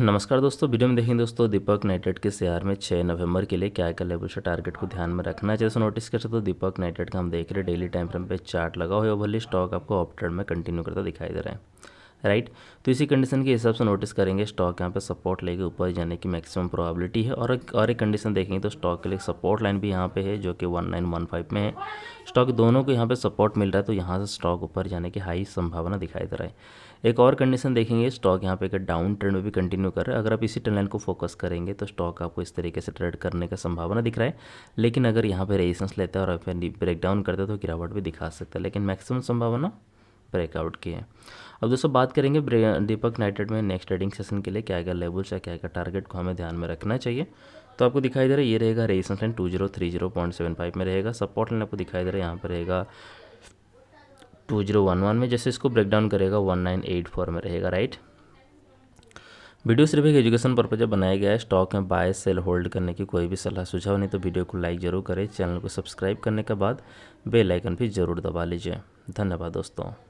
नमस्कार दोस्तों वीडियो में देखेंगे दोस्तों दीपक नाइटेड के शेयर में 6 नवंबर के लिए क्या क्या लेवल से टारगेट को ध्यान में रखना है जैसे नोटिस कर सकते हो दीपक नाइटेड का हम देख रहे हैं डेली टाइम फ्रेम पे चार्ट लगा हुआ है भले स्टॉक आपको ऑप्टेड में कंटिन्यू करता दिखाई दे रहा है राइट तो इसी कंडीशन के हिसाब से नोटिस करेंगे स्टॉक यहाँ पे सपोर्ट लेके ऊपर जाने की मैक्सिमम प्रोबेबिलिटी है और एक और एक कंडीशन देखेंगे तो स्टॉक के लिए सपोर्ट लाइन भी यहाँ पे है जो कि 1915 में है स्टॉक दोनों को यहाँ पे सपोर्ट मिल रहा है तो यहाँ से स्टॉक ऊपर जाने की हाई संभावना दिखाई दे रहा है एक और कंडीशन देखेंगे स्टॉक यहाँ पे एक डाउन ट्रेंड में भी कंटिन्यू कर रहा है अगर आप इसी ट्रेंड लाइन को फोकस करेंगे तो स्टॉक आपको इस तरीके से ट्रेड करने का संभावना दिख रहा है लेकिन अगर यहाँ पर रेजिस्टेंस लेता है और फिर ब्रेकडाउन करता है तो गिरावट भी दिखा सकता है लेकिन मैक्सिमम संभावना ब्रेकआउट किए अब दोस्तों बात करेंगे दीपक नाइटेड में नेक्स्ट ट्रेडिंग सेशन के लिए क्या क्या लेवल्स या क्या क्या टारगेट को हमें ध्यान में रखना चाहिए तो आपको दिखाई दे रहा है ये रहेगा resistance line two zero three zero point seven five में रहेगा सपोर्ट लाइन आपको दिखाई दे रहा है यहाँ पर रहेगा टू जीरो वन वन में जैसे इसको ब्रेकडाउन करेगा वन नाइन एट फोर में रहेगा राइट वीडियो सिर्फ एक एजुकेशन पर्पज बनाया गया है स्टॉक में बाय सेल होल्ड करने की कोई भी सलाह सुझाव नहीं तो वीडियो को लाइक जरूर करें चैनल को सब्सक्राइब करने के बाद बेल आइकन भी जरूर दबा लीजिए धन्यवाद दोस्तों